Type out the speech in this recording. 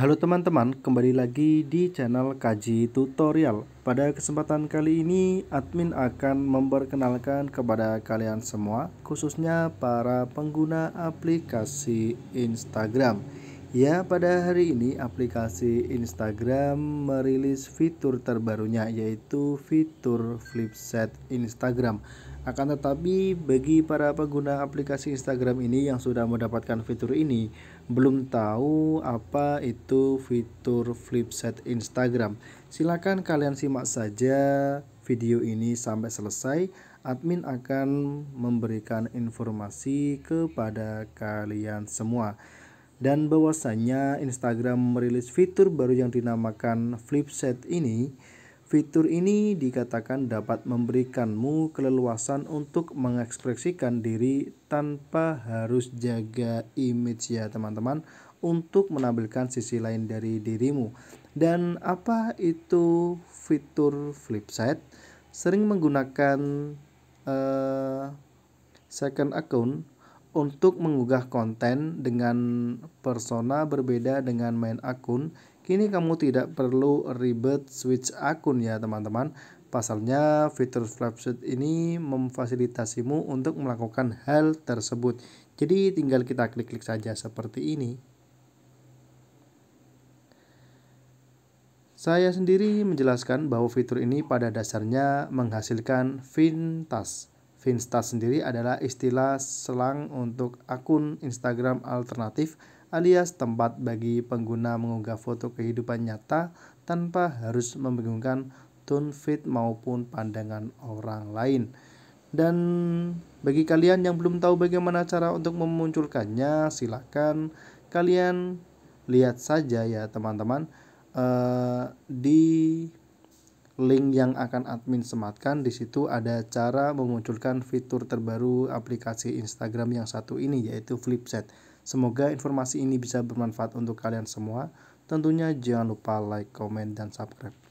Halo teman-teman, kembali lagi di channel Kaji Tutorial. Pada kesempatan kali ini, admin akan memperkenalkan kepada kalian semua, khususnya para pengguna aplikasi Instagram Ya, pada hari ini aplikasi Instagram merilis fitur terbarunya yaitu fitur Flipset Instagram. Akan tetapi bagi para pengguna aplikasi Instagram ini yang sudah mendapatkan fitur ini belum tahu apa itu fitur Flipset Instagram. Silahkan kalian simak saja video ini sampai selesai. Admin akan memberikan informasi kepada kalian semua dan bahwasanya Instagram merilis fitur baru yang dinamakan Flipset ini. Fitur ini dikatakan dapat memberikanmu keleluasan untuk mengekspresikan diri tanpa harus jaga image ya teman-teman untuk menampilkan sisi lain dari dirimu. Dan apa itu fitur Flipset? Sering menggunakan uh, second account untuk menggugah konten dengan persona berbeda dengan main akun, kini kamu tidak perlu ribet switch akun ya teman-teman. Pasalnya, fitur Flipsheet ini memfasilitasimu untuk melakukan hal tersebut. Jadi tinggal kita klik-klik saja seperti ini. Saya sendiri menjelaskan bahwa fitur ini pada dasarnya menghasilkan fintas. Finsta sendiri adalah istilah selang untuk akun Instagram alternatif alias tempat bagi pengguna mengunggah foto kehidupan nyata tanpa harus membingungkan tone feed maupun pandangan orang lain. Dan bagi kalian yang belum tahu bagaimana cara untuk memunculkannya, silahkan kalian lihat saja ya teman-teman uh, di link yang akan admin sematkan di situ ada cara memunculkan fitur terbaru aplikasi Instagram yang satu ini yaitu Flipset. Semoga informasi ini bisa bermanfaat untuk kalian semua. Tentunya jangan lupa like, comment dan subscribe.